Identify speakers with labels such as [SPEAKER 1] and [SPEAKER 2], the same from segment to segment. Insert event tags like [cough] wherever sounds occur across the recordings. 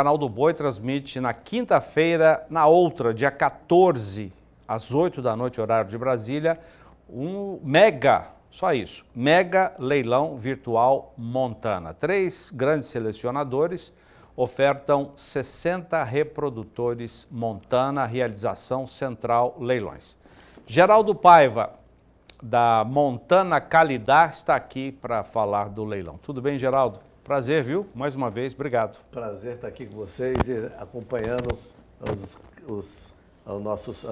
[SPEAKER 1] canal do Boi transmite na quinta-feira, na outra, dia 14, às 8 da noite, horário de Brasília, um mega, só isso, mega leilão virtual Montana. Três grandes selecionadores ofertam 60 reprodutores Montana, realização Central Leilões. Geraldo Paiva, da Montana Calidar, está aqui para falar do leilão. Tudo bem, Geraldo? Prazer, viu? Mais uma vez, obrigado.
[SPEAKER 2] Prazer estar aqui com vocês e acompanhando os,
[SPEAKER 1] os, os nossos,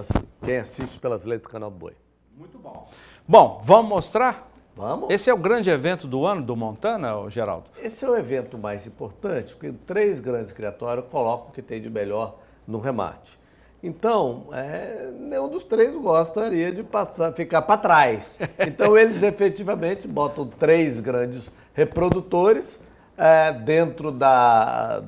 [SPEAKER 1] quem assiste pelas leis do Canal do Boi. Muito bom. Bom, vamos mostrar? Vamos. Esse é o grande evento do ano do Montana, Geraldo? Esse é o
[SPEAKER 2] evento mais importante, porque três grandes criatórios colocam o que tem de melhor no remate. Então, é, nenhum dos três gostaria de passar, ficar para trás. [laughs] Então, eles efetivamente botam três grandes reprodutores é, dentro da.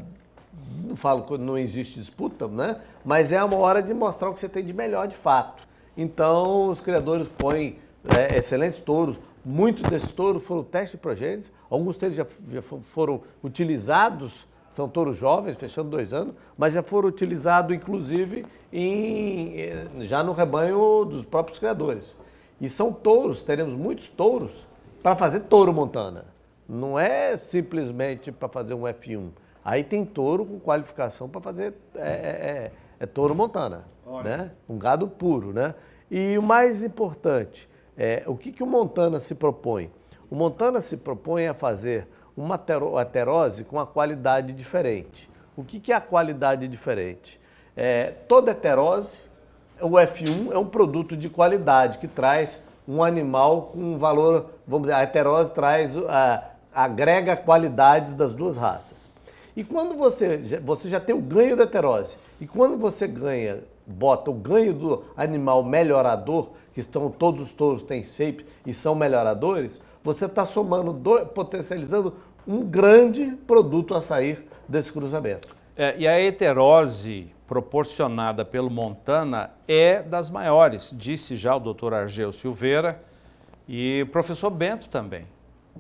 [SPEAKER 2] Não falo que não existe disputa, né? Mas é uma hora de mostrar o que você tem de melhor de fato. Então, os criadores põem é, excelentes touros. Muitos desses touros foram teste de progênitos, alguns deles já, já foram utilizados são touros jovens, fechando dois anos, mas já foram utilizados, inclusive, em, eh, já no rebanho dos próprios criadores. E são touros, teremos muitos touros para fazer touro montana. Não é simplesmente para fazer um F1. Aí tem touro com qualificação para fazer é, é, é, é, touro montana, Olha. né? Um gado puro, né? E o mais importante, é, o que, que o montana se propõe? O montana se propõe a fazer uma heterose com a qualidade diferente. O que, que é a qualidade diferente? É, toda heterose, o F1 é um produto de qualidade que traz um animal com um valor, vamos dizer, a heterose traz a, ah, agrega qualidades das duas raças. E quando você, você já tem o ganho da heterose, e quando você ganha, bota o ganho do animal melhorador, que estão todos os touros têm shape e são melhoradores, você está somando, potencializando um grande produto a sair desse cruzamento.
[SPEAKER 1] É, e a heterose proporcionada pelo Montana é das maiores, disse já o doutor Argel Silveira e o professor Bento também.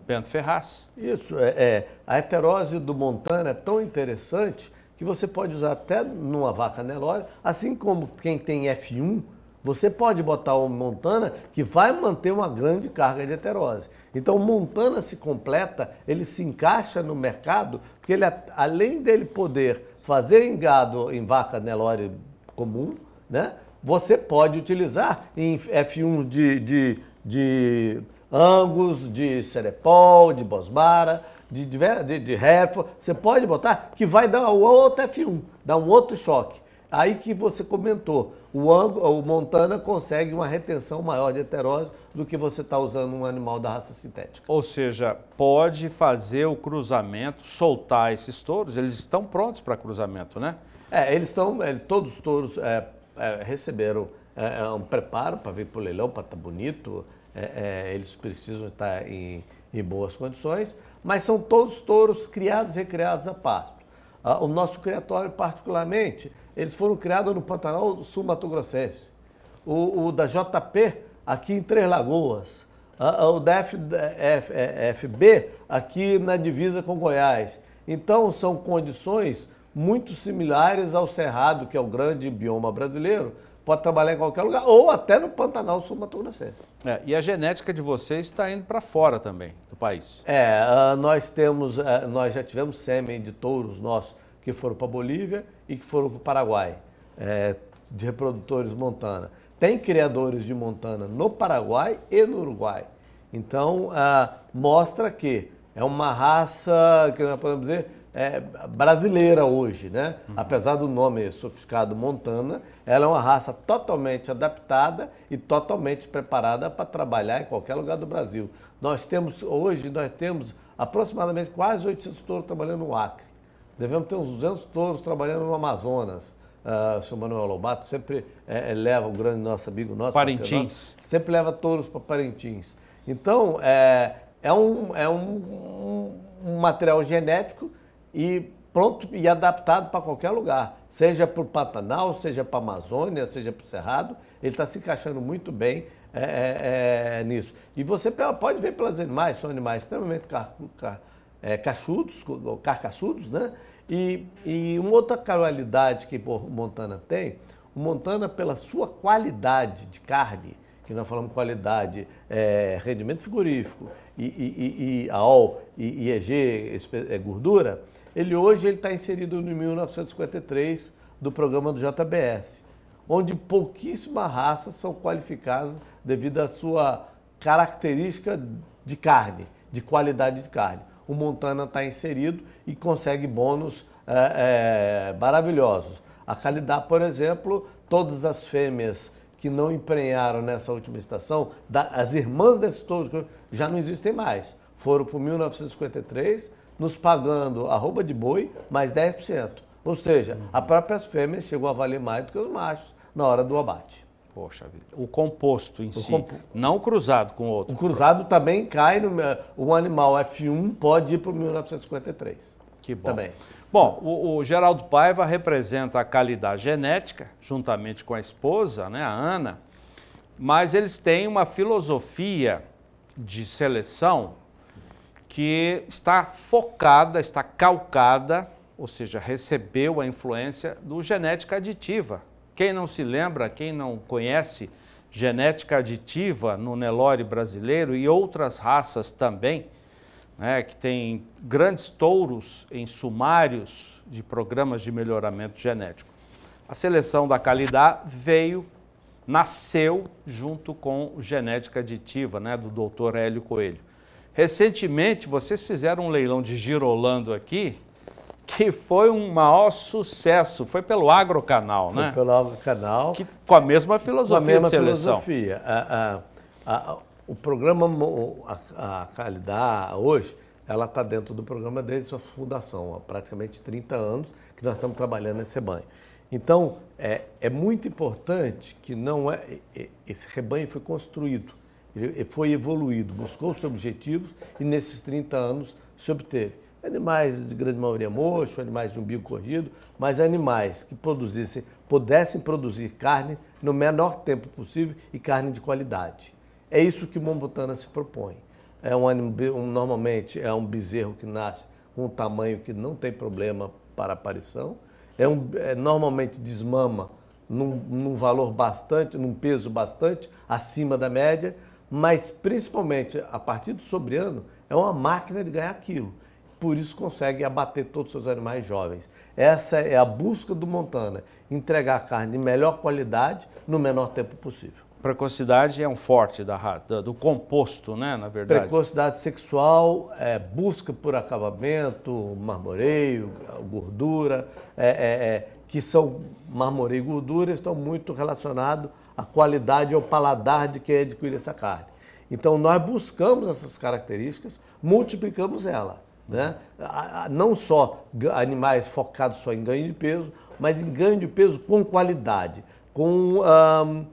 [SPEAKER 1] Bento Ferraz. Isso, é, é, a
[SPEAKER 2] heterose do Montana é tão interessante que você pode usar até numa vaca Nelore, assim como quem tem F1, você pode botar o Montana que vai manter uma grande carga de heterose. Então o Montana se completa, ele se encaixa no mercado, porque ele, além dele poder fazer em gado em vaca Nelore comum, né? Você pode utilizar em F1 de, de, de Angus, de Serepol, de Bosmara, de, de, de Hereford. Você pode botar que vai dar um outro F1, dar um outro choque. Aí que você comentou, o, Angus, o Montana consegue uma retenção maior de heterose do que você
[SPEAKER 1] está usando um animal da raça sintética. Ou seja, pode fazer o cruzamento, soltar esses touros, eles estão prontos para cruzamento, né? É, eles estão, é, todos os touros
[SPEAKER 2] é, é, receberam é, é, um preparo para vir para o leilão, para estar tá bonito, é, é, eles precisam estar em, em, boas condições, mas são todos touros criados e recriados a pasto. Ah, o nosso criatório, particularmente, eles foram criados no Pantanal Sul Mato Grossense. O, o da JP, aqui em Três Lagoas. Ah, ah o da F, F, é, FB, aqui na divisa com Goiás. Então, são condições muito similares ao Cerrado, que é o grande bioma brasileiro, pode trabalhar em qualquer lugar, ou até no Pantanal Sul-Mato-Grossense. É, e a genética de vocês está indo para fora também do país. É, ah, nós temos, ah, nós já tivemos sêmen de touros nossos que foram para a Bolívia e que foram para o Paraguai, é, de reprodutores Montana. Tem criadores de Montana no Paraguai e no Uruguai. Então, ah, mostra que é uma raça, que nós podemos dizer, é, brasileira hoje, né? Uhum. Apesar do nome sofisticado Montana, ela é uma raça totalmente adaptada e totalmente preparada para trabalhar em qualquer lugar do Brasil. Nós temos hoje nós temos aproximadamente quase 800 touros trabalhando no Acre. Devemos ter uns 200 touros trabalhando no Amazonas. Uh, ah, o senhor Manuel Lobato sempre é, é, leva o grande nosso amigo
[SPEAKER 1] nosso Parintins. Nosso,
[SPEAKER 2] sempre leva touros para Parintins. Então é, é um, é um, um material genético e pronto e adaptado para qualquer lugar, seja para o Pantanal, seja para a Amazônia, seja para o Cerrado, ele está se encaixando muito bem é, é, nisso. E você pode ver pelas animais, são animais extremamente car, é, cachudos, carcaçudos, né? E, e uma outra qualidade que o Montana tem, o Montana, pela sua qualidade de carne, que nós falamos qualidade, rendimento frigorífico e, e, e, e AOL e, e EG, gordura, ele hoje está inserido no 1953 do programa do JBS, onde pouquíssimas raças são qualificadas devido à sua característica de carne, de qualidade de carne. O Montana está inserido e consegue bônus é, é, maravilhosos. A Calidá, por exemplo, todas as fêmeas que não emprenharam nessa última estação, da, as irmãs desses touros já não existem mais. Foram para 1953 nos pagando a de boi mais 10%. Ou seja, uhum. a própria fêmea chegou a valer mais do que os machos na hora do abate.
[SPEAKER 1] Poxa vida. O composto em o si, não cruzado com
[SPEAKER 2] o outro. O cruzado também cai no... Um animal F1 pode ir para 1953.
[SPEAKER 1] Que bom. Também. Bom, o, o, Geraldo Paiva representa a qualidade genética, juntamente com a esposa, né, a Ana, mas eles têm uma filosofia de seleção que está focada, está calcada, ou seja, recebeu a influência do genética aditiva. Quem não se lembra, quem não conhece genética aditiva no Nelore brasileiro e outras raças também, né, que tem grandes touros em sumários de programas de melhoramento genético. A seleção da qualidade veio, nasceu junto com genética aditiva, né, do Dr. Hélio Coelho. Recentemente, vocês fizeram um leilão de girolando aqui, que foi um maior sucesso. Foi pelo Agrocanal, foi né? Foi pelo Agrocanal. Que, com a mesma filosofia com a mesma seleção. Filosofia. A, a, a, o
[SPEAKER 2] programa, a, a Calidá, hoje, ela está dentro do programa desde sua fundação, há praticamente 30 anos que nós estamos trabalhando nesse banho. Então, é, é muito importante que não é, esse rebanho foi construído ele foi evoluído, buscou seus objetivos e nesses 30 anos se obteve. Animais de grande maioria mocho, animais de umbigo corrido, mas animais que produzissem, pudessem produzir carne no menor tempo possível e carne de qualidade. É isso que Mombutana se propõe. É um, um normalmente é um bezerro que nasce com um tamanho que não tem problema para aparição. É um, é, normalmente desmama num, num valor bastante, num peso bastante acima da média, mas principalmente a partir do sobreano, é uma máquina de ganhar aquilo. Por isso consegue abater todos os seus animais jovens. Essa é a busca do Montana, entregar carne de
[SPEAKER 1] melhor qualidade no menor tempo possível. Precocidade é um forte da raça, do composto, né, na verdade. Precocidade sexual, é, busca por acabamento,
[SPEAKER 2] marmoreio, gordura, é, é, é que são marmoreio e gordura estão muito relacionados a qualidade é o paladar de quem adquire essa carne. Então nós buscamos essas características, multiplicamos ela. Né? Não só animais focados só em ganho de peso, mas em ganho de peso com qualidade, com, um,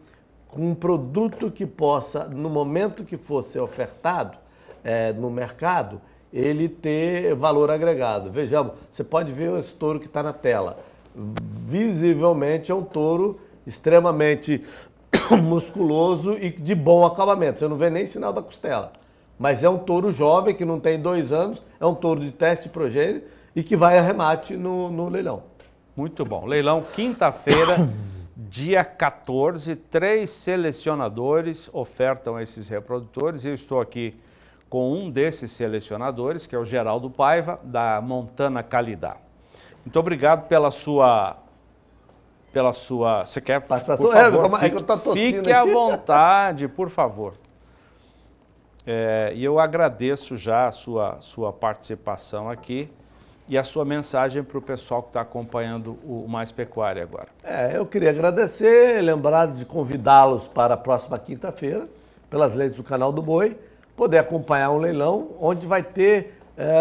[SPEAKER 2] com um produto que possa, no momento que for ser ofertado é, no mercado, ele ter valor agregado. Vejamos, você pode ver esse touro que está na tela. Visivelmente é um touro extremamente [coughs] musculoso e de bom acabamento. Você não vê nem sinal da costela. Mas é um touro jovem que não tem dois anos, é um touro de teste progênio e que vai a remate no, no leilão.
[SPEAKER 1] Muito bom. Leilão, quinta-feira, [coughs] dia 14. Três selecionadores ofertam esses reprodutores. Eu estou aqui com um desses selecionadores, que é o Geraldo Paiva, da Montana Calidá. Muito obrigado pela sua pela sua. Você quer participação? é, é fique, eu tô fique à vontade, por favor. É, e eu agradeço já a sua, sua participação aqui e a sua mensagem para o pessoal que está acompanhando o Mais Pecuária agora. É, eu queria
[SPEAKER 2] agradecer, lembrar de convidá-los para a próxima quinta-feira, pelas leis do canal do Boi, poder acompanhar um leilão onde vai ter é,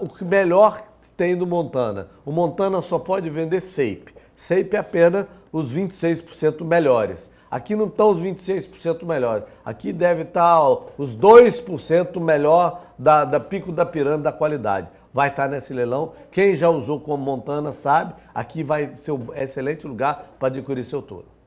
[SPEAKER 2] o que melhor tem do Montana. O Montana só pode vender SAPE sempre é apenas os 26% melhores. Aqui não estão os 26% melhores. Aqui deve estar os 2% melhor da, da pico da pirâmide da qualidade. Vai estar nesse leilão. Quem já usou como Montana sabe, aqui vai ser um excelente lugar para adquirir seu touro.